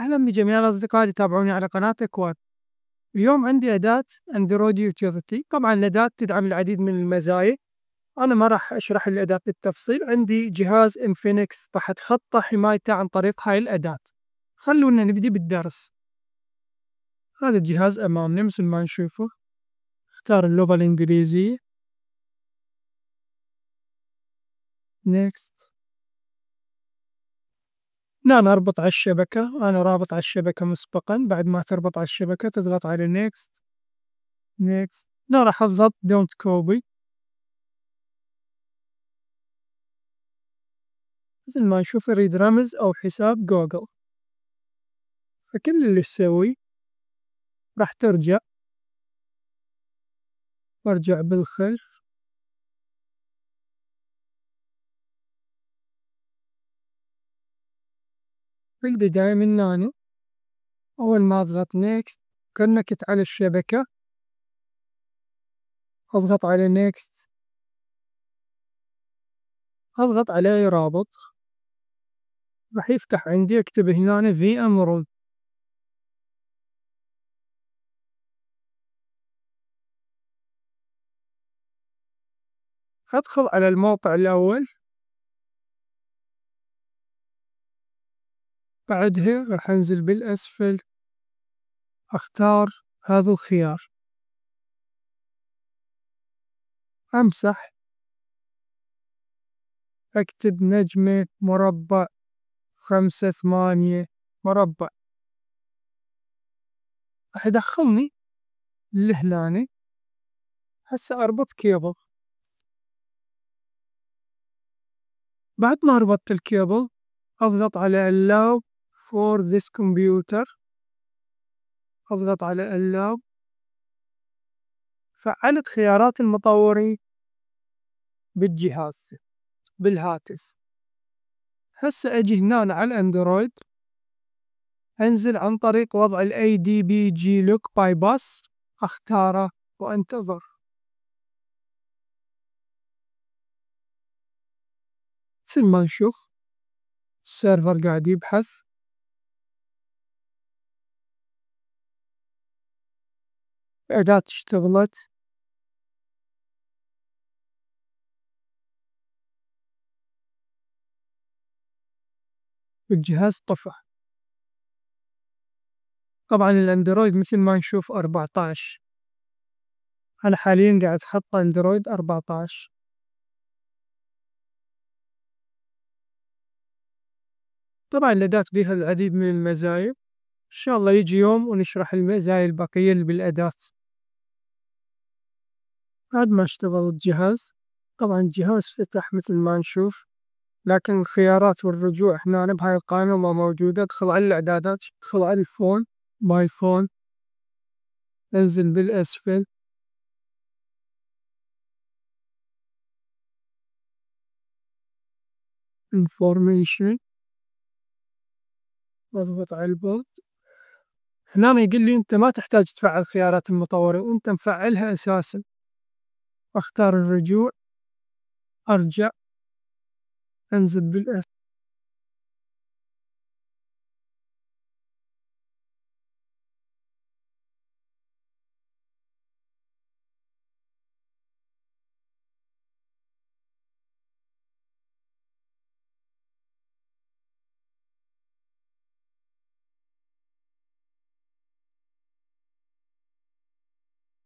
أهلا بجميع الأصدقاء اللي تابعوني على قناة أكواد اليوم عندي أداة أندرويد يوتيليتي طبعا الأداة تدعم العديد من المزايا أنا ما راح أشرح الأداة بالتفصيل عندي جهاز إنفينكس راح أتخطى حمايته عن طريق هاي الأداة خلونا نبدي بالدرس هذا الجهاز أمامنا مثل ما نشوفه اختار اللغة الإنجليزية next نعم اربط على الشبكة انا رابط على الشبكة مسبقا بعد ما تربط على الشبكة تضغط على next next هنا راح اضغط don't copy مثل ما نشوف اريد رمز او حساب جوجل فكل اللي تسوي راح ترجع وارجع بالخلف في البداية من نانو أول ما أضغط نيكست كنكت على الشبكة أضغط على نيكست أضغط على أي رابط راح يفتح عندي أكتب هنا في ام روم أدخل على الموقع الأول بعدها راح أنزل بالأسفل أختار هذا الخيار أمسح أكتب نجمة مربع خمسة ثمانية مربع راح يدخلني لهلاني هسه أربط كيبل بعد ما ربطت الكيبل أضغط على اللاب for this computer أضغط على اللاب فعلت خيارات المطورين بالجهاز بالهاتف هسه أجي هنا على الأندرويد أنزل عن طريق وضع الـ ADBG Look باي باس أختاره وأنتظر مثل ما نشوف السيرفر قاعد يبحث ايرادات اشتغلت والجهاز طفى طبعا الاندرويد مثل ما نشوف أربعتاش أنا حاليا قاعد أحط اندرويد أربعتاش طبعا الاداة بها العديد من المزايا إن شاء الله يجي يوم ونشرح المزايا البقية اللي بالأداة بعد ما اشتغل الجهاز طبعا الجهاز فتح مثل ما نشوف لكن الخيارات والرجوع هنا بهاي القائمة ما موجودة ادخل على الإعدادات ادخل على الفون ماي فون انزل بالأسفل information واضغط على البوت هنا يقول لي أنت ما تحتاج تفعل خيارات المطورة وأنت مفعلها أساسا أختار الرجوع أرجع أنزل بالأس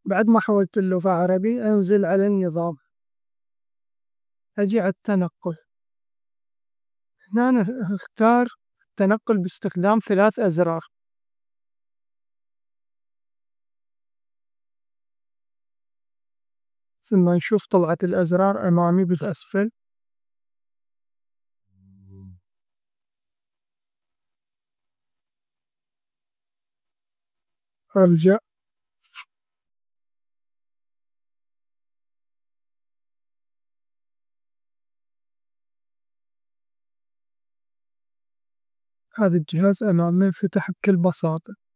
بعد ما حولت اللغة عربي أنزل على النظام أجي على التنقل هنا أنا أختار التنقل باستخدام ثلاث أزرار ثم نشوف طلعت الأزرار أمامي بالأسفل أرجع هذا الجهاز أمامي ينفتح بكل بساطة.